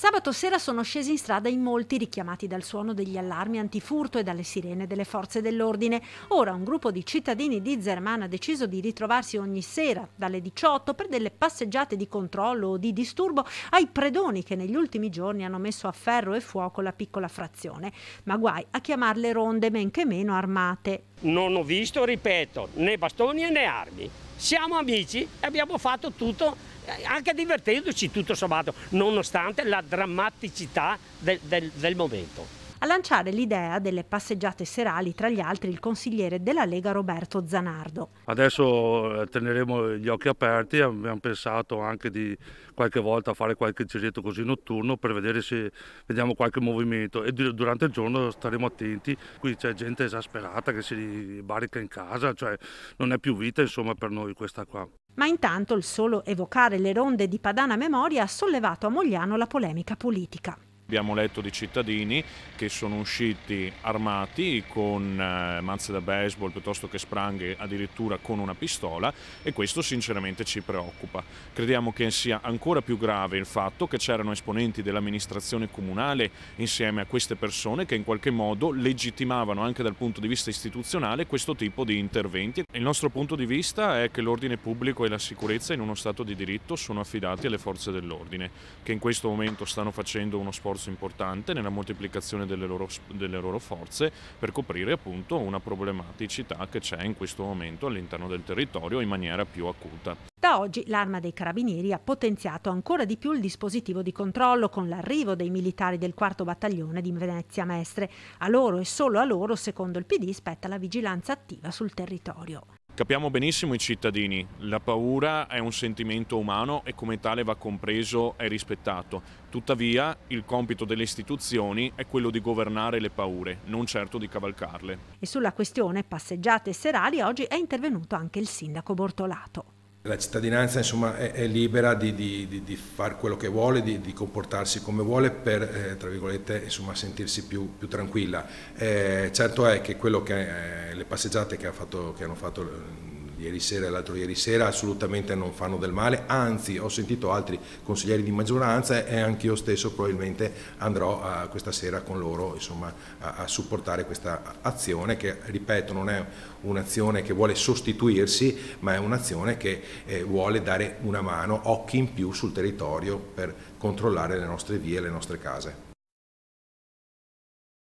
Sabato sera sono scesi in strada in molti richiamati dal suono degli allarmi antifurto e dalle sirene delle forze dell'ordine. Ora un gruppo di cittadini di Zerman ha deciso di ritrovarsi ogni sera dalle 18 per delle passeggiate di controllo o di disturbo ai predoni che negli ultimi giorni hanno messo a ferro e fuoco la piccola frazione. Ma guai a chiamarle ronde men che meno armate. Non ho visto, ripeto, né bastoni né armi. Siamo amici e abbiamo fatto tutto anche divertendoci tutto sommato, nonostante la drammaticità del, del, del momento. A lanciare l'idea delle passeggiate serali, tra gli altri, il consigliere della Lega Roberto Zanardo. Adesso eh, teneremo gli occhi aperti, abbiamo pensato anche di qualche volta fare qualche giretto così notturno per vedere se vediamo qualche movimento e durante il giorno staremo attenti. Qui c'è gente esasperata che si barica in casa, cioè non è più vita insomma per noi questa qua ma intanto il solo evocare le ronde di Padana Memoria ha sollevato a Mogliano la polemica politica. Abbiamo letto di cittadini che sono usciti armati con eh, mazze da baseball piuttosto che spranghe, addirittura con una pistola e questo sinceramente ci preoccupa. Crediamo che sia ancora più grave il fatto che c'erano esponenti dell'amministrazione comunale insieme a queste persone che in qualche modo legittimavano anche dal punto di vista istituzionale questo tipo di interventi. Il nostro punto di vista è che l'ordine pubblico e la sicurezza in uno Stato di diritto sono affidati alle forze dell'ordine, che in questo momento stanno facendo uno sforzo sforzo importante nella moltiplicazione delle loro, delle loro forze per coprire appunto una problematicità che c'è in questo momento all'interno del territorio in maniera più acuta. Da oggi l'arma dei carabinieri ha potenziato ancora di più il dispositivo di controllo con l'arrivo dei militari del 4 battaglione di Venezia Mestre. A loro e solo a loro, secondo il PD, spetta la vigilanza attiva sul territorio. Capiamo benissimo i cittadini, la paura è un sentimento umano e come tale va compreso e rispettato. Tuttavia il compito delle istituzioni è quello di governare le paure, non certo di cavalcarle. E sulla questione passeggiate serali oggi è intervenuto anche il sindaco Bortolato la cittadinanza insomma, è, è, libera di, di, di, di fare quello che vuole, di, comportarsi come vuole per eh, tra virgolette, insomma, sentirsi più, più tranquilla. Eh, certo è che, che eh, le passeggiate che, ha fatto, che hanno fatto eh, ieri sera e l'altro ieri sera assolutamente non fanno del male, anzi ho sentito altri consiglieri di maggioranza e anche io stesso probabilmente andrò a, eh, questa sera con loro insomma, a, a, supportare questa azione che ripeto non è un'azione che vuole sostituirsi ma è un'azione che eh, vuole dare una mano, occhi in più sul territorio per controllare le nostre vie e le nostre case.